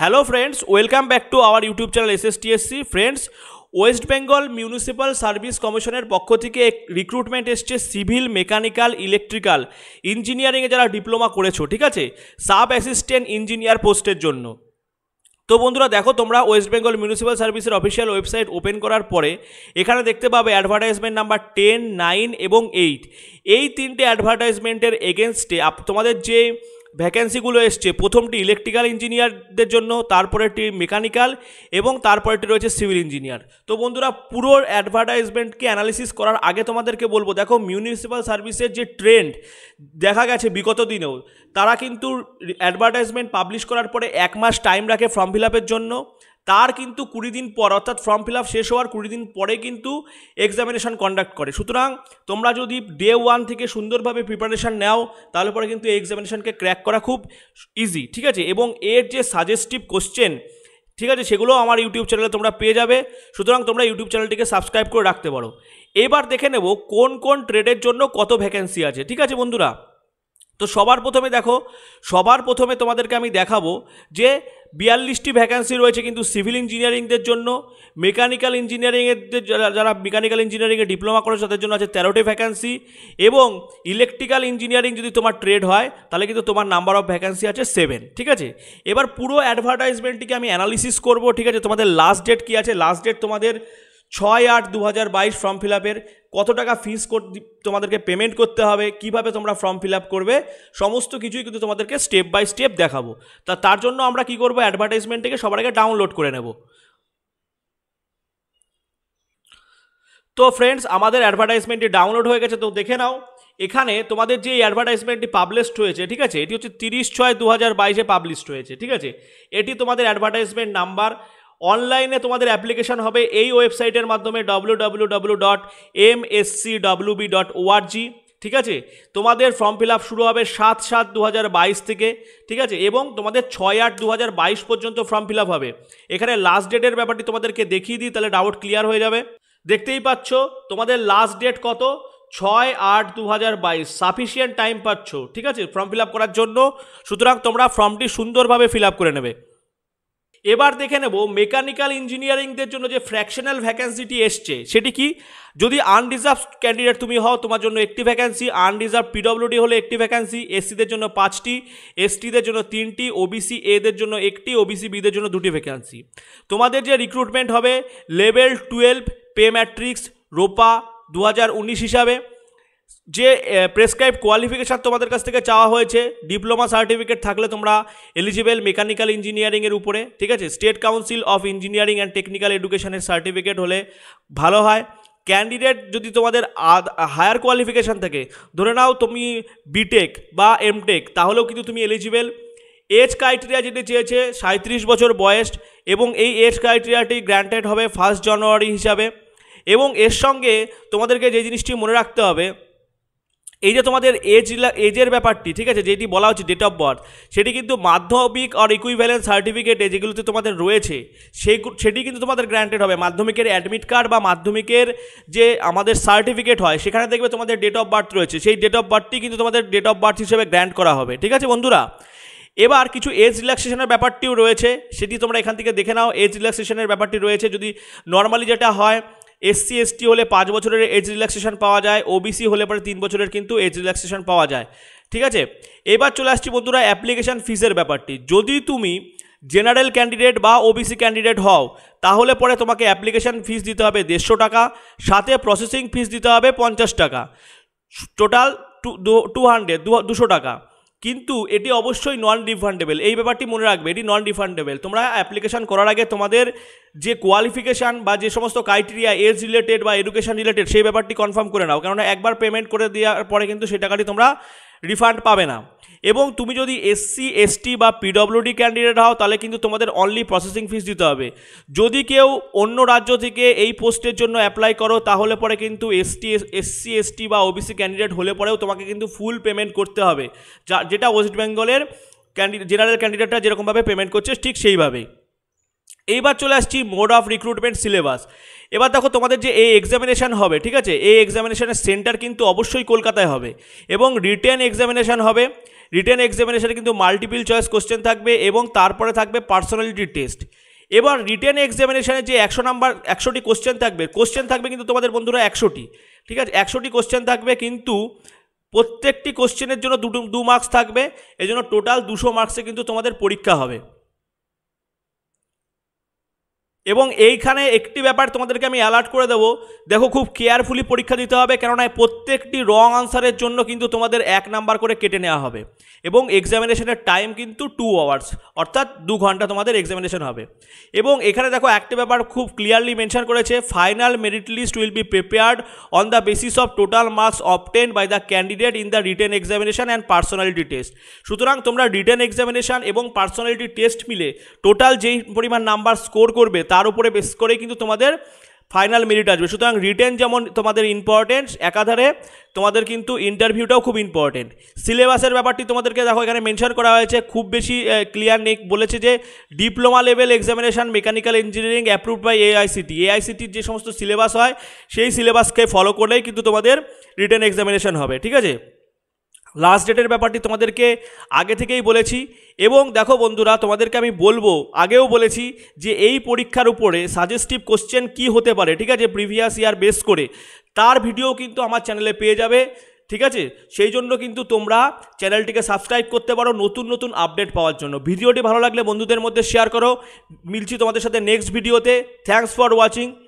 hello friends welcome back to our YouTube channel SSTSC friends West Bengal municipal service কমিশনের পক্ষ থেকে এক recruitment এসছে সিভিল মেকানিক্যাল ইলেকট্রিক্যাল ইঞ্জিনিয়ারিংয়ে যারা ডিপ্লোমা করেছো ঠিক আছে সাব অ্যাসিস্ট্যান্ট ইঞ্জিনিয়ার পোস্টের জন্য তো বন্ধুরা দেখো তোমরা ওয়েস্ট বেঙ্গল মিউনিসিপ্যাল সার্ভিসের অফিসিয়াল ওয়েবসাইট ওপেন করার পরে এখানে দেখতে পাবে অ্যাডভার্টাইজমেন্ট নাম্বার টেন নাইন এবং এইট এই তিনটে অ্যাডভার্টাইজমেন্টের এগেনস্টে তোমাদের যে ভ্যাকেন্সিগুলো এসছে প্রথমটি ইলেকট্রিক্যাল ইঞ্জিনিয়ারদের জন্য একটি মেকানিক্যাল এবং তারপরেটি রয়েছে সিভিল ইঞ্জিনিয়ার তো বন্ধুরা পুরো অ্যাডভার্টাইজমেন্টকে অ্যানালিসিস করার আগে তোমাদেরকে বলবো দেখো মিউনিসিপ্যাল সার্ভিসের যে ট্রেন্ড দেখা গেছে বিগত দিনেও তারা কিন্তু অ্যাডভার্টাইজমেন্ট পাবলিশ করার পরে এক মাস টাইম রাখে ফর্ম ফিল আপের জন্য তার কিন্তু কুড়ি দিন পর অর্থাৎ ফর্ম ফিল আপ শেষ হওয়ার কুড়ি দিন পরে কিন্তু এক্সামিনেশন কন্ডাক্ট করে সুতরাং তোমরা যদি ডে ওয়ান থেকে সুন্দরভাবে প্রিপারেশান নাও তাহলে পরে কিন্তু এই এক্সামিনেশানকে ক্র্যাক করা খুব ইজি ঠিক আছে এবং এর যে সাজেস্টিভ কোশ্চেন ঠিক আছে সেগুলো আমার ইউটিউব চ্যানেলে তোমরা পেয়ে যাবে সুতরাং তোমরা ইউটিউব চ্যানেলটিকে সাবস্ক্রাইব করে রাখতে পারো এবার দেখে নেব কোন কোন ট্রেডের জন্য কত ভ্যাকেন্সি আছে ঠিক আছে বন্ধুরা তো সবার প্রথমে দেখো সবার প্রথমে তোমাদেরকে আমি দেখাবো যে বিয়াল্লিশটি ভ্যাকান্সি রয়েছে কিন্তু সিভিল ইঞ্জিনিয়ারিংদের জন্য মেকানিক্যাল ইঞ্জিনিয়ারিংয়ের যারা যারা মেকানিক্যাল ইঞ্জিনিয়ারিংয়ে ডিপ্লোমা করেছে তাদের জন্য আছে তেরোটি ভ্যাকান্সি এবং ইলেকট্রিক্যাল ইঞ্জিনিয়ারিং যদি তোমার ট্রেড হয় তাহলে কিন্তু তোমার নাম্বার অফ ভ্যাকান্সি আছে সেভেন ঠিক আছে এবার পুরো অ্যাডভার্টাইজমেন্টটিকে আমি অ্যানালিসিস করব ঠিক আছে তোমাদের লাস্ট ডেট কী আছে লাস্ট ডেট তোমাদের ছয় আট দু হাজার বাইশ ফর্ম ফিল আপের কত টাকা ফিস তোমাদেরকে পেমেন্ট করতে হবে কিভাবে তোমরা ফর্ম ফিল আপ করবে সমস্ত কিছুই কিন্তু তোমাদেরকে স্টেপ বাই স্টেপ দেখাবো তা তার জন্য আমরা কি করবো অ্যাডভার্টাইজমেন্ট থেকে সবার আগে ডাউনলোড করে নেব তো ফ্রেন্ডস আমাদের অ্যাডভার্টাইজমেন্টটি ডাউনলোড হয়ে গেছে তো দেখে নাও এখানে তোমাদের যে অ্যাডভার্টাইজমেন্টটি পাবলিশড হয়েছে ঠিক আছে এটি হচ্ছে তিরিশ ছয় দু হাজার বাইশে পাবলিশড হয়েছে ঠিক আছে এটি তোমাদের অ্যাডভার্টাইজমেন্ট নাম্বার অনলাইনে তোমাদের অ্যাপ্লিকেশন হবে এই ওয়েবসাইটের মাধ্যমে W W W dot M S C W B dot ORG ঠিক আছে তোমাদের ফর্ম ফিল আপ শুরু হবে সাত সাত দু থেকে ঠিক আছে এবং তোমাদের ছয় আট দু পর্যন্ত ফর্ম ফিল আপ হবে এখানে লাস্ট ডেটের ব্যাপারটি তোমাদেরকে দেখিয়ে দিই তাহলে ডাউট ক্লিয়ার হয়ে যাবে দেখতেই পাচ্ছ তোমাদের লাস্ট ডেট কত ছয় আট দু হাজার বাইশ সাফিসিয়েন্ট টাইম পাচ্ছ ঠিক আছে ফর্ম ফিল আপ করার জন্য সুতরাং তোমরা ফর্মটি সুন্দরভাবে ফিল আপ করে নেবে এবার দেখে নেব মেকানিক্যাল ইঞ্জিনিয়ারিংদের জন্য যে ফ্র্যাকশনাল ভ্যাকেন্সিটি এসছে সেটি কি যদি আনরিজার্ভ ক্যান্ডিডেট তুমি হও তোমার জন্য একটি ভ্যাকেন্সি আনরিজার্ভ পিডব্লিউডি হলে একটি ভ্যাকেন্সি এসসিদের জন্য পাঁচটি এসটিদের জন্য তিনটি ওবিসি এদের জন্য একটি ওবিসি বিদের জন্য দুটি ভ্যাকেন্সি তোমাদের যে রিক্রুটমেন্ট হবে লেভেল টুয়েলভ পে ম্যাট্রিক্স রোপা দু হিসাবে যে প্রেসক্রাইব কোয়ালিফিকেশান তোমাদের কাছ থেকে চাওয়া হয়েছে ডিপ্লোমা সার্টিফিকেট থাকলে তোমরা এলিজিবেল মেকানিক্যাল ইঞ্জিনিয়ারিংয়ের উপরে ঠিক আছে state council of engineering and technical এডুকেশনের সার্টিফিকেট হলে ভালো হয় ক্যান্ডিডেট যদি তোমাদের হায়ার কোয়ালিফিকেশান থাকে ধরে নাও তুমি বিটেক বা এমটেক তাহলেও কিন্তু তুমি এলিজিবেল এজ ক্রাইটেরিয়া যেটি চেয়েছে সাঁত্রিশ বছর বয়স এবং এই এজ ক্রাইটেরিয়াটি গ্র্যান্টেড হবে ফার্স্ট জানুয়ারি হিসাবে এবং এর সঙ্গে তোমাদেরকে যে জিনিসটি মনে রাখতে হবে এই যে তোমাদের এজ এজের ব্যাপারটি ঠিক আছে যেটি বলা হচ্ছে ডেট অফ বার্থ সেটি কিন্তু মাধ্যমিক আর ইকুইভ্যালেন্ট সার্টিফিকেটে যেগুলোতে তোমাদের রয়েছে সেই সেটি কিন্তু তোমাদের গ্র্যান্টেড হবে মাধ্যমিকের অ্যাডমিট কার্ড বা মাধ্যমিকের যে আমাদের সার্টিফিকেট হয় সেখানে দেখবে তোমাদের ডেট অফ বার্থ রয়েছে সেই ডেট অফ বার্থটি কিন্তু তোমাদের ডেট অফ বার্থ হিসেবে গ্র্যান্ট করা হবে ঠিক আছে বন্ধুরা এবার কিছু এজ রিল্যাক্সেশনের ব্যাপারটিও রয়েছে সেটি তোমরা এখান থেকে দেখে নাও এজ রিল্যাক্সেশনের ব্যাপারটি রয়েছে যদি নর্মালি যেটা হয় এসসি এসটি হলে পাঁচ বছরের এজ রিল্যাক্সেশন পাওয়া যায় ওবিসি হলে পরে তিন বছরের কিন্তু এজ রিল্যাক্সেশন পাওয়া যায় ঠিক আছে এবার চলে আসছি বন্ধুরা অ্যাপ্লিকেশান ফিসের ব্যাপারটি যদি তুমি জেনারেল ক্যান্ডিডেট বা ওবিসি ক্যান্ডিডেট হও তাহলে পরে তোমাকে অ্যাপ্লিকেশান ফিস দিতে হবে দেড়শো টাকা সাথে প্রসেসিং ফিস দিতে হবে পঞ্চাশ টাকা টোটাল টু টু হান্ড্রেড দুশো টাকা কিন্তু এটি অবশ্যই নন রিফান্ডেবল এই ব্যাপারটি মনে রাখবে এটি নন রিফান্ডেবল তোমরা অ্যাপ্লিকেশান করার আগে তোমাদের যে কোয়ালিফিকেশান বা যে সমস্ত ক্রাইটেরিয়া এজ রিলেটেড বা এডুকেশান রিলেটেড সেই ব্যাপারটি কনফার্ম করে নাও কেননা একবার পেমেন্ট করে দেওয়ার পরে কিন্তু সেই টাকাটি তোমরা রিফান্ড পাবে না এবং তুমি যদি এসসি এসটি বা পিডব্লিউডি ক্যান্ডিডেট হও তাহলে কিন্তু তোমাদের অনলি প্রসেসিং ফিস দিতে হবে যদি কেউ অন্য রাজ্য থেকে এই পোস্টের জন্য অ্যাপ্লাই করো তাহলে পরে কিন্তু এসটি এসসি এসটি বা ওবিসি ক্যান্ডিডেট হলে পরেও তোমাকে কিন্তু ফুল পেমেন্ট করতে হবে যা যেটা ওয়েস্ট বেঙ্গলের ক্যান্ডি জেনারেল ক্যান্ডিডেটরা যেরকমভাবে পেমেন্ট করছে ঠিক সেইভাবেই এইবার চলে আসছি মোড অফ রিক্রুটমেন্ট সিলেবাস এবার দেখো তোমাদের যে এই এক্সামিনেশান হবে ঠিক আছে এই এক্সামিনেশানের সেন্টার কিন্তু অবশ্যই কলকাতায় হবে এবং রিটেন এক্সামিনেশান হবে রিটেন এক্সামিনেশানে কিন্তু মাল্টিপল চয়েস কোশ্চেন থাকবে এবং তারপরে থাকবে পার্সোনালিটি টেস্ট এবার রিটেন এক্সামিনেশানে যে একশো নাম্বার একশোটি কোশ্চেন থাকবে কোশ্চেন থাকবে কিন্তু তোমাদের বন্ধুরা একশোটি ঠিক আছে একশোটি কোশ্চেন থাকবে কিন্তু প্রত্যেকটি কোশ্চেনের জন্য দুটো দু মার্কস থাকবে এজন্য টোটাল দুশো মার্কসে কিন্তু তোমাদের পরীক্ষা হবে এবং এইখানে একটি ব্যাপার তোমাদেরকে আমি অ্যালার্ট করে দেবো দেখো খুব কেয়ারফুলি পরীক্ষা দিতে হবে কেননা প্রত্যেকটি রং আনসারের জন্য কিন্তু তোমাদের এক নাম্বার করে কেটে নেওয়া হবে এবং এক্সামিনেশনের টাইম কিন্তু টু আওয়ার্স অর্থাৎ দু ঘন্টা তোমাদের এক্সামিনেশন হবে এবং এখানে দেখো একটি ব্যাপার খুব ক্লিয়ারলি মেনশন করেছে final merit list will be prepared on the basis of total marks obtained by the candidate in the written examination and personality test সুতরাং তোমরা রিটেন এক্সামিনেশন এবং পার্সোনালিটি টেস্ট মিলে টোটাল যেই পরিমাণ নাম্বার স্কোর করবে তা তার উপরে বেস করে কিন্তু তোমাদের ফাইনাল মেরিট আসবে সুতরাং রিটেন যেমন তোমাদের ইম্পর্টেন্ট একাধারে তোমাদের কিন্তু ইন্টারভিউটাও খুব ইম্পর্টেন্ট সিলেবাসের ব্যাপারটি তোমাদেরকে দেখো এখানে মেনশন করা হয়েছে খুব বেশি ক্লিয়ার নেই বলেছে যে diploma level examination mechanical engineering approve by AICTE এআইসিটির যে সমস্ত সিলেবাস হয় সেই সিলেবাসকে ফলো করলেই কিন্তু তোমাদের রিটেন এক্সামিনেশান হবে ঠিক আছে লাস্ট ডেটের ব্যাপারটি তোমাদেরকে আগে থেকেই বলেছি এবং দেখো বন্ধুরা তোমাদেরকে আমি বলবো আগেও বলেছি যে এই পরীক্ষার উপরে সাজেস্টিভ কোশ্চেন কি হতে পারে ঠিক আছে প্রিভিয়াস ইয়ার বেস করে তার ভিডিও কিন্তু আমার চ্যানেলে পেয়ে যাবে ঠিক আছে সেই জন্য কিন্তু তোমরা চ্যানেলটিকে সাবস্ক্রাইব করতে পারো নতুন নতুন আপডেট পাওয়ার জন্য ভিডিওটি ভালো লাগলে বন্ধুদের মধ্যে শেয়ার করো মিলছি তোমাদের সাথে নেক্সট ভিডিওতে থ্যাংকস ফর ওয়াচিং